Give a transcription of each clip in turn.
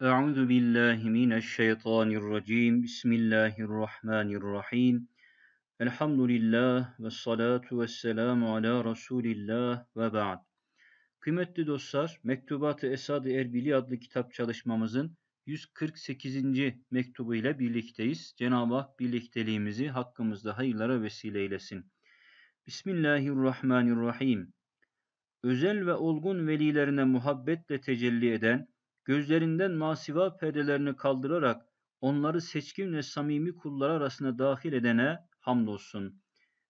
Euzu billahi mineşşeytanirracim. Bismillahirrahmanirrahim. Elhamdülillah ve salatu ve selamu ala Resulillah ve ba'd. Kıymetli dostlar, Mektubat-ı esad Erbili adlı kitap çalışmamızın 148. mektubu ile birlikteyiz. Cenab-ı Hak birlikteliğimizi hakkımızda hayırlara vesile eylesin. Bismillahirrahmanirrahim. Özel ve olgun velilerine muhabbetle tecelli eden gözlerinden masiva perdelerini kaldırarak onları seçkin ve samimi kullar arasına dahil edene hamdolsun.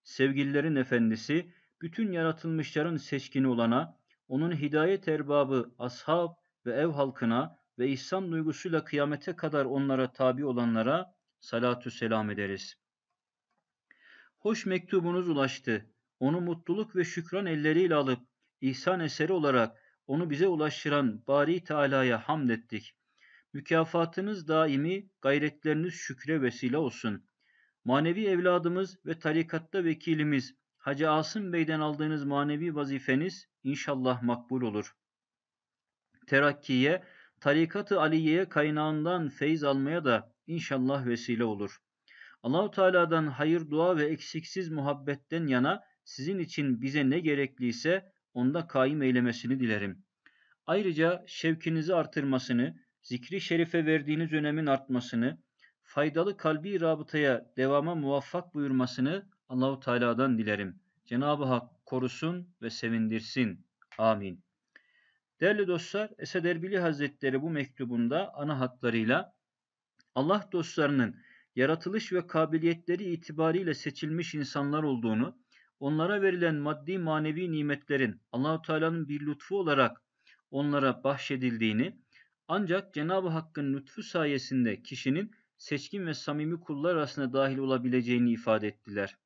Sevgililerin efendisi, bütün yaratılmışların seçkini olana, onun hidayet erbabı ashab ve ev halkına ve ihsan duygusuyla kıyamete kadar onlara tabi olanlara salatü selam ederiz. Hoş mektubunuz ulaştı. Onu mutluluk ve şükran elleriyle alıp ihsan eseri olarak onu bize ulaştıran Bari Teala'ya hamd ettik. Mükafatınız daimi, gayretleriniz şükre vesile olsun. Manevi evladımız ve tarikatta vekilimiz Hacı Asım Bey'den aldığınız manevi vazifeniz inşallah makbul olur. Terakkiye, tarikat-ı aliye'ye kaynağından feyz almaya da inşallah vesile olur. Allahu Teala'dan hayır dua ve eksiksiz muhabbetten yana sizin için bize ne gerekliyse onda kaim eylemesini dilerim. Ayrıca şevkinizi artırmasını, zikri şerife verdiğiniz önemin artmasını, faydalı kalbi rabıtaya devama muvaffak buyurmasını Allahu Teala'dan dilerim. Cenab-ı Hak korusun ve sevindirsin. Amin. Değerli dostlar, Esed Erbili Hazretleri bu mektubunda ana hatlarıyla Allah dostlarının yaratılış ve kabiliyetleri itibariyle seçilmiş insanlar olduğunu, onlara verilen maddi manevi nimetlerin Allahu Teala'nın bir lütfu olarak onlara bahşedildiğini ancak Cenab-ı Hakk'ın lütfu sayesinde kişinin seçkin ve samimi kullar arasında dahil olabileceğini ifade ettiler.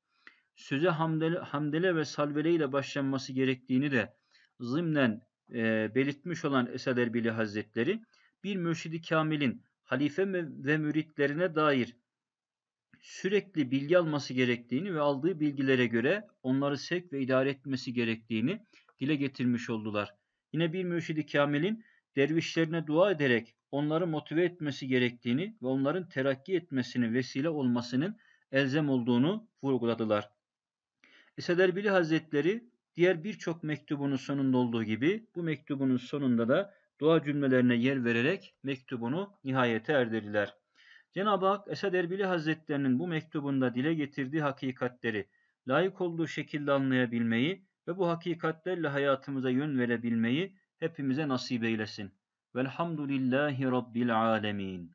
Söze hamdele, hamdele ve salvele ile başlanması gerektiğini de zımnen e, belirtmiş olan Esad Erbili Hazretleri bir mürşidi kamilin halife ve müritlerine dair sürekli bilgi alması gerektiğini ve aldığı bilgilere göre onları sevk ve idare etmesi gerektiğini dile getirmiş oldular. Yine bir mürşidi kamilin dervişlerine dua ederek onları motive etmesi gerektiğini ve onların terakki etmesini vesile olmasının elzem olduğunu vurguladılar. Esed Erbili Hazretleri diğer birçok mektubunun sonunda olduğu gibi bu mektubunun sonunda da dua cümlelerine yer vererek mektubunu nihayete erdirdiler. Cenab-ı Hak Esad Erbili Hazretlerinin bu mektubunda dile getirdiği hakikatleri layık olduğu şekilde anlayabilmeyi ve bu hakikatlerle hayatımıza yön verebilmeyi hepimize nasip eylesin. Velhamdülillahi Rabbil Alemin.